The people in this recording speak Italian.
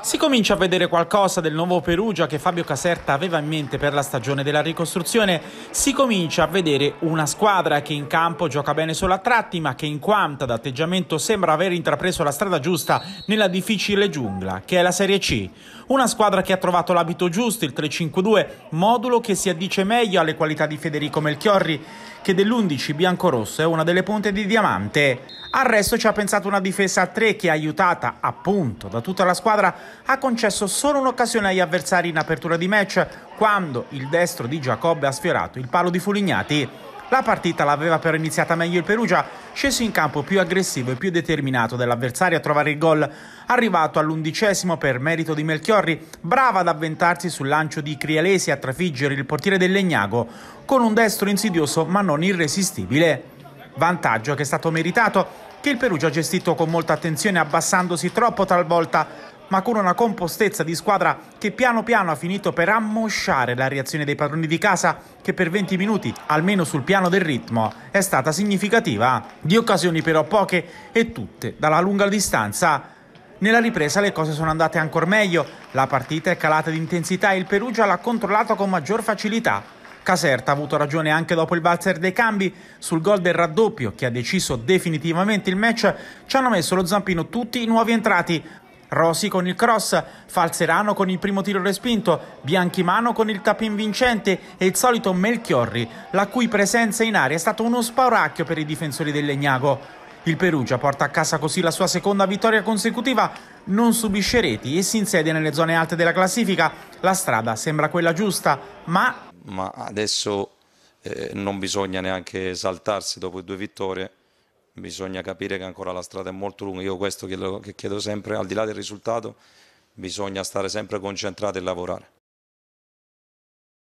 Si comincia a vedere qualcosa del nuovo Perugia che Fabio Caserta aveva in mente per la stagione della ricostruzione, si comincia a vedere una squadra che in campo gioca bene solo a tratti ma che in quanto ad atteggiamento sembra aver intrapreso la strada giusta nella difficile giungla che è la Serie C. Una squadra che ha trovato l'abito giusto, il 3-5-2, modulo che si addice meglio alle qualità di Federico Melchiorri che dell'11 biancorosso è una delle punte di diamante. Al resto ci ha pensato una difesa a tre che, aiutata appunto da tutta la squadra, ha concesso solo un'occasione agli avversari in apertura di match quando il destro di Giacobbe ha sfiorato il palo di Fulignati. La partita l'aveva però iniziata meglio il Perugia, sceso in campo più aggressivo e più determinato dell'avversario a trovare il gol, arrivato all'undicesimo per merito di Melchiorri, brava ad avventarsi sul lancio di Crialesi a trafiggere il portiere del Legnago, con un destro insidioso ma non irresistibile vantaggio che è stato meritato che il Perugia ha gestito con molta attenzione abbassandosi troppo talvolta ma con una compostezza di squadra che piano piano ha finito per ammosciare la reazione dei padroni di casa che per 20 minuti, almeno sul piano del ritmo, è stata significativa. Di occasioni però poche e tutte dalla lunga distanza. Nella ripresa le cose sono andate ancora meglio, la partita è calata di intensità e il Perugia l'ha controllato con maggior facilità, Caserta ha avuto ragione anche dopo il valzer dei cambi. Sul gol del raddoppio, che ha deciso definitivamente il match, ci hanno messo lo zampino tutti i nuovi entrati. Rosi con il cross, Falzerano con il primo tiro respinto, Bianchimano con il tapin vincente e il solito Melchiorri, la cui presenza in aria è stato uno spauracchio per i difensori del Legnago. Il Perugia porta a casa così la sua seconda vittoria consecutiva, non subisce reti e si insiede nelle zone alte della classifica. La strada sembra quella giusta, ma ma adesso eh, non bisogna neanche saltarsi dopo due vittorie, bisogna capire che ancora la strada è molto lunga, io questo che, che chiedo sempre, al di là del risultato, bisogna stare sempre concentrati e lavorare.